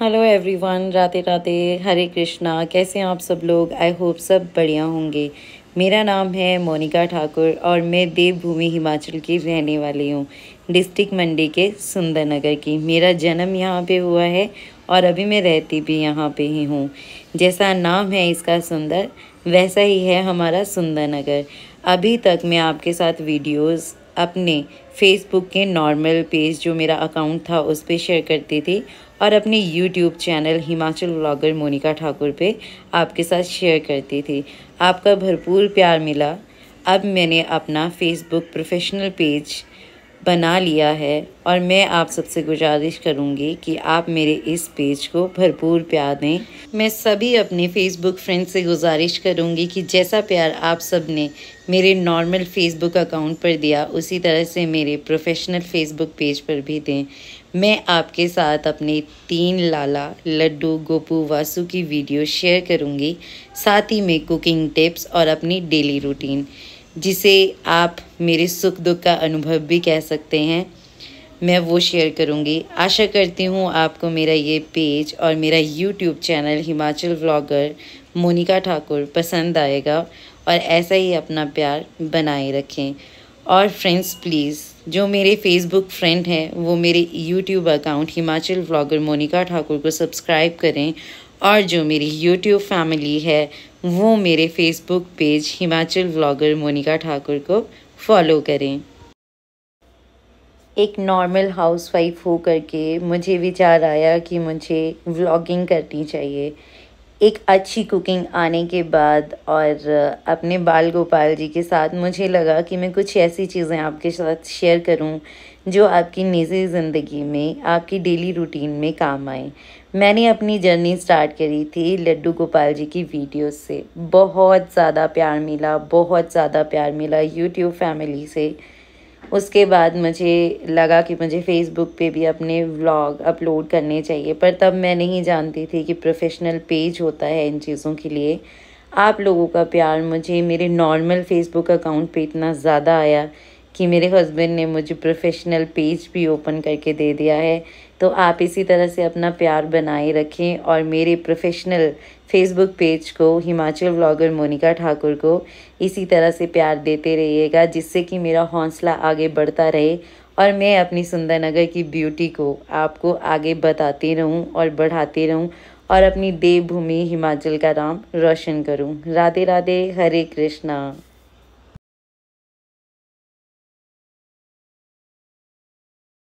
hello everyone राते राते हरे कृष्णा कैसे हैं आप सब लोग आई होप सब बढ़िया होंगे मेरा नाम है मोनिका ठाकुर और मैं देवभूमि हिमाचल की रहने वाली हूँ डिस्ट्रिक्ट मंडी के सुंदरनगर की मेरा जन्म यहाँ पे हुआ है और अभी मैं रहती भी यहाँ पे ही हूँ जैसा नाम है इसका सुंदर वैसा ही है हमारा सुंदरनगर अभी तक मैं आपके साथ वीडियोस अपने फेसबुक के नॉर्मल पेज जो मेरा अकाउंट था उस पर शेयर करती थी और अपने YouTube channel Himachal blogger Monika Thakur पे आपके साथ शेयर करती थी आपका भरपूर प्यार मिला अब मैंने अपना फेसबुक प्रोफेशनल पेज बना लिया है और मैं आप सबसे गुजारिश करूँगी कि आप मेरे इस पेज को भरपूर प्यार दें मैं सभी अपने फ़ेसबुक फ्रेंड से गुजारिश करूँगी कि जैसा प्यार आप सब ने मेरे नॉर्मल फ़ेसबुक अकाउंट पर दिया उसी तरह से मेरे प्रोफेशनल फ़ेसबुक पेज पर भी दें मैं आपके साथ अपने तीन लाला लड्डू गोपू वासु की वीडियो शेयर करूँगी साथ ही में कुकिंग टिप्स और अपनी डेली रूटीन जिसे आप मेरे सुख दुख का अनुभव भी कह सकते हैं मैं वो शेयर करूँगी आशा करती हूँ आपको मेरा ये पेज और मेरा YouTube channel Himachal vlogger Monika Thakur पसंद आएगा और ऐसा ही अपना प्यार बनाए रखें और फ्रेंड्स प्लीज़ जो मेरे फेसबुक फ्रेंड हैं वो मेरे YouTube account Himachal vlogger Monika Thakur को सब्सक्राइब करें और जो मेरी यूट्यूब फैमिली है वो मेरे Facebook page Himachal vlogger Monika Thakur को फॉलो करें एक नॉर्मल हाउसवाइफ हो करके मुझे विचार आया कि मुझे व्लॉगिंग करनी चाहिए एक अच्छी कुकिंग आने के बाद और अपने बाल गोपाल जी के साथ मुझे लगा कि मैं कुछ ऐसी चीज़ें आपके साथ शेयर करूं जो आपकी निजी ज़िंदगी में आपकी डेली रूटीन में काम आए मैंने अपनी जर्नी स्टार्ट करी थी लड्डू गोपाल जी की वीडियो से बहुत ज़्यादा प्यार मिला बहुत ज़्यादा प्यार मिला यूट्यूब फैमिली से उसके बाद मुझे लगा कि मुझे फ़ेसबुक पे भी अपने व्लॉग अपलोड करने चाहिए पर तब मैं नहीं जानती थी कि प्रोफेशनल पेज होता है इन चीज़ों के लिए आप लोगों का प्यार मुझे मेरे नॉर्मल फेसबुक अकाउंट पे इतना ज़्यादा आया कि मेरे हस्बैंड ने मुझे प्रोफेशनल पेज भी ओपन करके दे दिया है तो आप इसी तरह से अपना प्यार बनाए रखें और मेरे प्रोफेशनल फेसबुक पेज को हिमाचल व्लॉगर मोनिका ठाकुर को इसी तरह से प्यार देते रहिएगा जिससे कि मेरा हौसला आगे बढ़ता रहे और मैं अपनी सुंदरनगर की ब्यूटी को आपको आगे बताती रहूं और बढ़ाती रहूं और अपनी देवभूमि हिमाचल का नाम रोशन करूं राधे राधे हरे कृष्णा